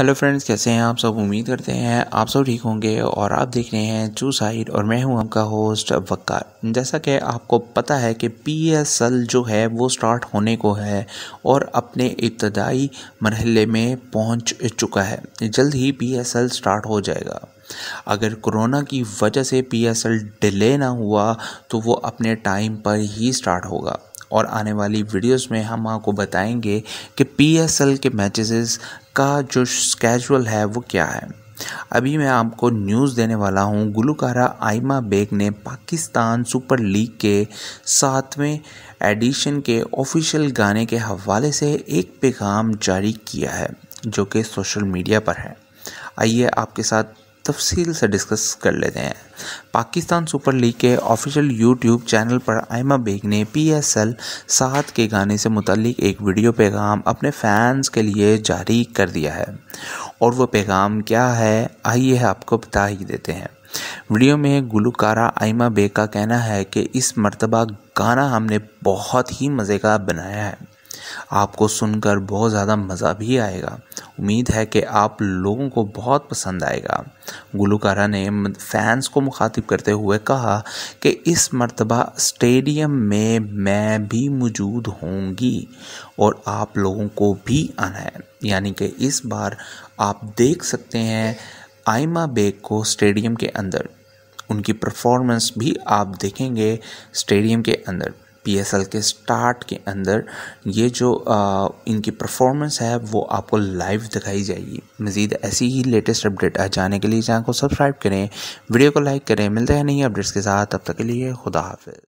hello friends कैसे हैं आप सब उम्मीद करते हैं आप सब ठीक होंगे और आप देख रहे हैं चू साइड और मैं हूं आपका होस्ट वक्कार जैसा कि आपको पता है कि पी एस एल जो है वो स्टार्ट होने को है और अपने इब्तदाई मरहले में पहुंच चुका है जल्द ही पी एस एल स्टार्ट हो जाएगा अगर कोरोना की वजह से पी एस एल डिले ना हुआ तो वो अपने टाइम पर ही स्टार्ट होगा और आने वाली वीडियोस में हम आपको बताएंगे कि पीएसएल के मैचेस का जो स्केजुअल है वो क्या है अभी मैं आपको न्यूज़ देने वाला हूँ गुलकारा आइमा बेग ने पाकिस्तान सुपर लीग के सातवें एडिशन के ऑफिशियल गाने के हवाले से एक पैगाम जारी किया है जो कि सोशल मीडिया पर है आइए आपके साथ तफसील से डिस्कस कर लेते हैं पाकिस्तान सुपर लीग के ऑफिशियल यूट्यूब चैनल पर आयमा बेग ने पी एस एल सात के गाने से मुतलिक एक वीडियो पैगाम अपने फैंस के लिए जारी कर दिया है और वो पैगाम क्या है आइए आपको बता ही देते हैं वीडियो में गुलकारा आयमा बेग का कहना है कि इस मरतबा गाना हमने बहुत ही मज़े का बनाया है आपको सुनकर बहुत ज़्यादा मज़ा भी आएगा उम्मीद है कि आप लोगों को बहुत पसंद आएगा गुलकारा ने फैंस को मुखातिब करते हुए कहा कि इस मरतबा स्टेडियम में मैं भी मौजूद होंगी और आप लोगों को भी आना है यानी कि इस बार आप देख सकते हैं आयमा बेग को स्टेडियम के अंदर उनकी परफॉर्मेंस भी आप देखेंगे स्टेडियम के अंदर पीएसएल के स्टार्ट के अंदर ये जो आ, इनकी परफॉर्मेंस है वो आपको लाइव दिखाई जाएगी मज़ीद ऐसी ही लेटेस्ट अपडेट आ जाने के लिए चैनल को सब्सक्राइब करें वीडियो को लाइक करें मिलते हैं नई अपडेट्स के साथ तब तक के लिए खुदा हाफिज़